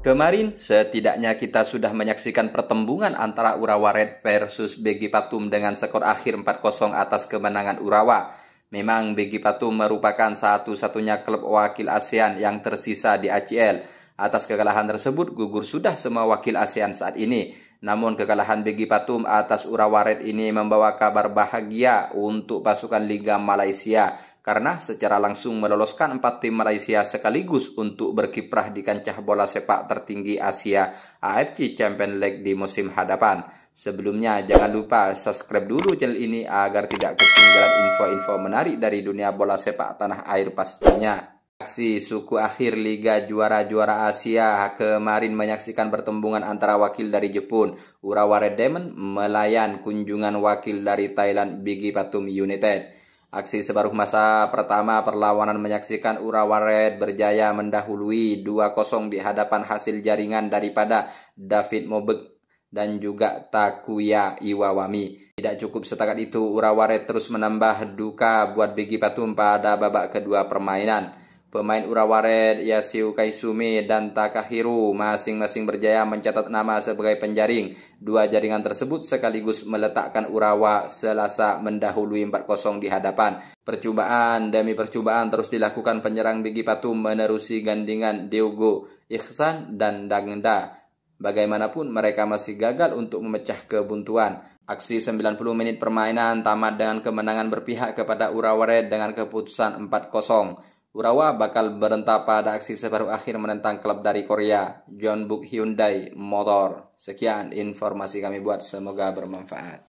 Kemarin setidaknya kita sudah menyaksikan pertembungan antara Urawa Red versus Begi Patum dengan skor akhir 4-0 atas kemenangan Urawa. Memang Begi Patum merupakan satu-satunya klub wakil ASEAN yang tersisa di ACL. Atas kekalahan tersebut gugur sudah semua wakil ASEAN saat ini. Namun kekalahan Begi Patum atas Urawa Red ini membawa kabar bahagia untuk pasukan Liga Malaysia karena secara langsung meloloskan empat tim Malaysia sekaligus untuk berkiprah di kancah bola sepak tertinggi Asia AFC Champions League di musim hadapan. Sebelumnya, jangan lupa subscribe dulu channel ini agar tidak ketinggalan info-info menarik dari dunia bola sepak tanah air pastinya. Aksi suku akhir Liga Juara-Juara Asia kemarin menyaksikan pertembungan antara wakil dari Jepun, Urawa Red Demon, melayan kunjungan wakil dari Thailand, Bigi Patum United. Aksi separuh masa pertama perlawanan menyaksikan Urawa Red berjaya mendahului 2-0 di hadapan hasil jaringan daripada David Mobek dan juga Takuya Iwawami. Tidak cukup setakat itu, Urawa Red terus menambah duka buat Bigi Patum pada babak kedua permainan. Pemain Urawaret Yasiu Kaisumi dan Takahiru masing-masing berjaya mencatat nama sebagai penjaring. Dua jaringan tersebut sekaligus meletakkan Urawa Selasa mendahului 4-0 di hadapan. Percobaan demi percobaan terus dilakukan penyerang Bigi Patum menerusi gandingan Diogo, Ihsan, dan Dangda. Bagaimanapun mereka masih gagal untuk memecah kebuntuan. Aksi 90 menit permainan tamat dengan kemenangan berpihak kepada Urawaret dengan keputusan 4-0. Urawa bakal berentap pada aksi separuh akhir menentang klub dari Korea, John Book Hyundai Motor. Sekian informasi kami buat, semoga bermanfaat.